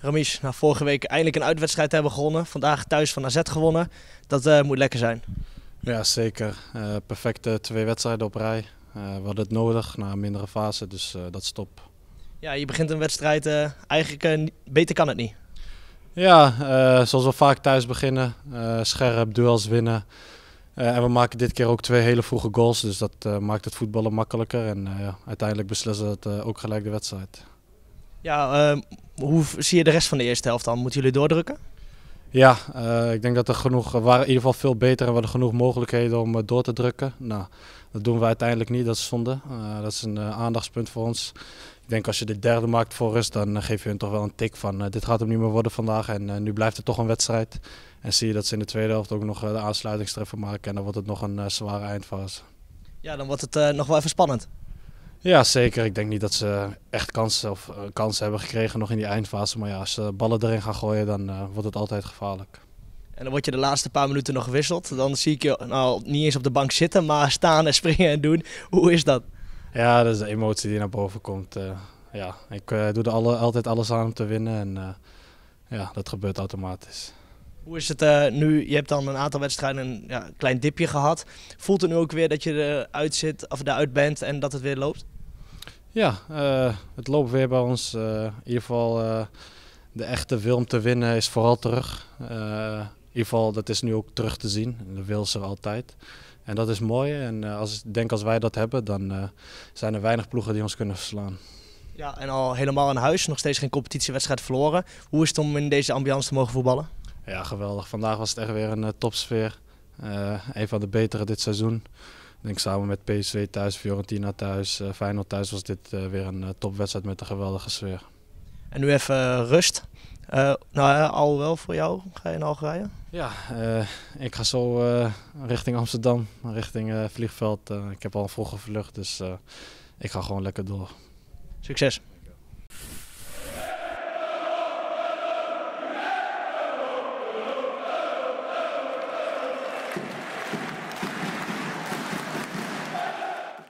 Ramis, na nou, vorige week eindelijk een uitwedstrijd hebben gewonnen. Vandaag thuis van AZ gewonnen. Dat eh, moet lekker zijn. Ja, zeker. Eh, perfecte twee wedstrijden op rij. Uh, we hadden het nodig na een mindere fase, dus dat is top. Ja, je begint een wedstrijd eigenlijk beter kan het niet. Ja, zoals we vaak thuis beginnen. scherp, duels winnen. en we maken dit keer ook twee hele vroege goals, dus dat maakt het voetballen makkelijker. En ja, uiteindelijk beslissen het ook gelijk de wedstrijd. Ja, ehm, hoe zie je de rest van de eerste helft dan? Moeten jullie doordrukken? Ja, eh, ik denk dat er genoeg, waren in ieder geval veel beter en we hadden genoeg mogelijkheden om eh, door te drukken. Nou, dat doen we uiteindelijk niet, dat is zonde. Eh, dat is een aandachtspunt voor ons. Ik denk als je de derde maakt voor rust, dan geef je hun toch wel een tik van dit gaat hem niet meer worden vandaag en nu blijft het toch een wedstrijd. En zie je dat ze in de tweede helft ook nog de aansluitingstreffer maken en dan wordt het nog een zware eindfase. Ja, dan wordt het nog wel even spannend. Ja, zeker. Ik denk niet dat ze echt kansen, of, eh, kansen hebben gekregen nog in die eindfase. Maar ja, als ze ballen erin gaan gooien, dan eh, wordt het altijd gevaarlijk. En dan word je de laatste paar minuten nog gewisseld. Dan zie ik je nou niet eens op de bank zitten, maar staan en springen en doen. Hoe is dat? Ja, dat is de emotie die naar boven komt. Eh. ja, ik doe er alle, altijd alles aan om te winnen en ja, dat gebeurt automatisch. Hoe is het eh, nu? Je hebt dan een aantal wedstrijden een klein dipje gehad. Voelt het nu ook weer dat je eruit zit of eruit bent en dat het weer loopt? Ja, eh, het loopt weer bij ons. Eh, in ieder geval de echte wil om te winnen is vooral terug. in ieder geval dat is nu ook terug te zien. De wil ze altijd. En dat is mooi. En als, ik denk als wij dat hebben, dan zijn er weinig ploegen die ons kunnen verslaan. Ja, en al helemaal in huis, nog steeds geen competitiewedstrijd verloren. Hoe is het om in deze ambiance te mogen voetballen? Ja, geweldig. Vandaag was het echt weer een eh, topsfeer. Eh, een van de betere dit seizoen. Ik denk samen met PSV thuis, Fiorentina thuis, eh, Feyenoord thuis was dit weer een topwedstrijd met een geweldige sfeer. En nu even rust. nou, al wel voor jou, ga je in Algerije? Ja, ik ga zo richting Amsterdam, richting vliegveld. ik heb al een vroege vlucht, dus ik ga gewoon lekker door. Succes!